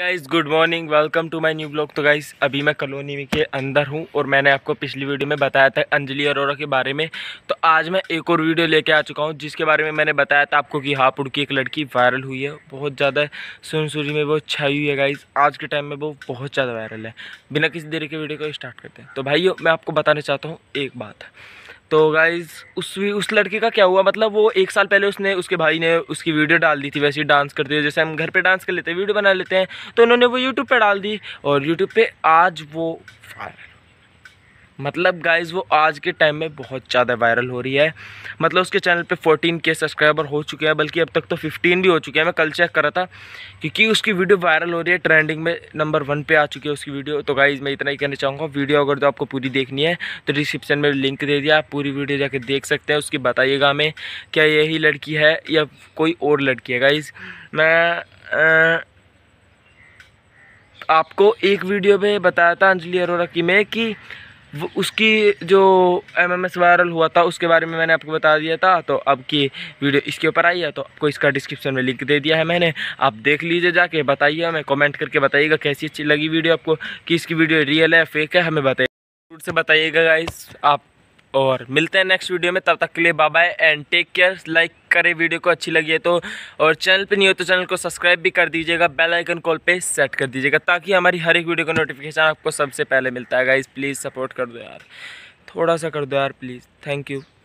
guys good morning welcome to my new blog तो guys अभी मैं कॉलोनी के अंदर हूँ और मैंने आपको पिछली वीडियो में बताया था अंजलि अरोरा के बारे में तो आज मैं एक और वीडियो लेके आ चुका हूँ जिसके बारे में मैंने बताया था आपको कि हापुड़ की एक लड़की वायरल हुई है बहुत ज़्यादा सुनसुरी में वो छाई हुई है गाइज़ आज के टाइम में वो बहुत ज़्यादा वायरल है बिना किसी देरी के वीडियो को स्टार्ट करते हैं तो भाइयों मैं आपको बताना चाहता हूँ एक बात तो गाइज उस भी उस लड़के का क्या हुआ मतलब वो एक साल पहले उसने उसके भाई ने उसकी वीडियो डाल दी थी वैसे डांस करते हुए जैसे हम घर पे डांस कर लेते हैं वीडियो बना लेते हैं तो उन्होंने वो यूट्यूब पे डाल दी और यूट्यूब पे आज वो मतलब गाइज़ वो आज के टाइम में बहुत ज़्यादा वायरल हो रही है मतलब उसके चैनल पे 14 के सब्सक्राइबर हो चुके हैं बल्कि अब तक तो 15 भी हो चुके हैं मैं कल चेक कर रहा था क्योंकि उसकी वीडियो वायरल हो रही है ट्रेंडिंग में नंबर वन पे आ चुकी है उसकी वीडियो तो गाइज़ मैं इतना ही कहना चाहूँगा वीडियो अगर तो आपको पूरी देखनी है तो डिस्क्रिप्शन में लिंक दे दिया आप पूरी वीडियो जाके देख सकते हैं उसकी बताइएगा हमें क्या यही लड़की है या कोई और लड़की है गाइज़ मैं आपको एक वीडियो में बताया था अंजलि अरोरा की मैं कि उसकी जो एम एम एस वायरल हुआ था उसके बारे में मैंने आपको बता दिया था तो अब की वीडियो इसके ऊपर आई है तो आपको इसका डिस्क्रिप्शन में लिंक दे दिया है मैंने आप देख लीजिए जाके बताइए हमें कमेंट करके बताइएगा कैसी अच्छी लगी वीडियो आपको कि इसकी वीडियो रियल है फेक है हमें बताइए जरूर से बताइएगा गाइस आप और मिलते हैं नेक्स्ट वीडियो में तब तक के लिए bye bye and take care like करें वीडियो को अच्छी लगी है तो और चैनल पे नहीं हो तो चैनल को सब्सक्राइब भी कर दीजिएगा बेल आइकन कॉल पे सेट कर दीजिएगा ताकि हमारी हर एक वीडियो का नोटिफिकेशन आपको सबसे पहले मिलता है गाइज़ प्लीज़ सपोर्ट कर दो यार थोड़ा सा कर दो यार प्लीज़ थैंक यू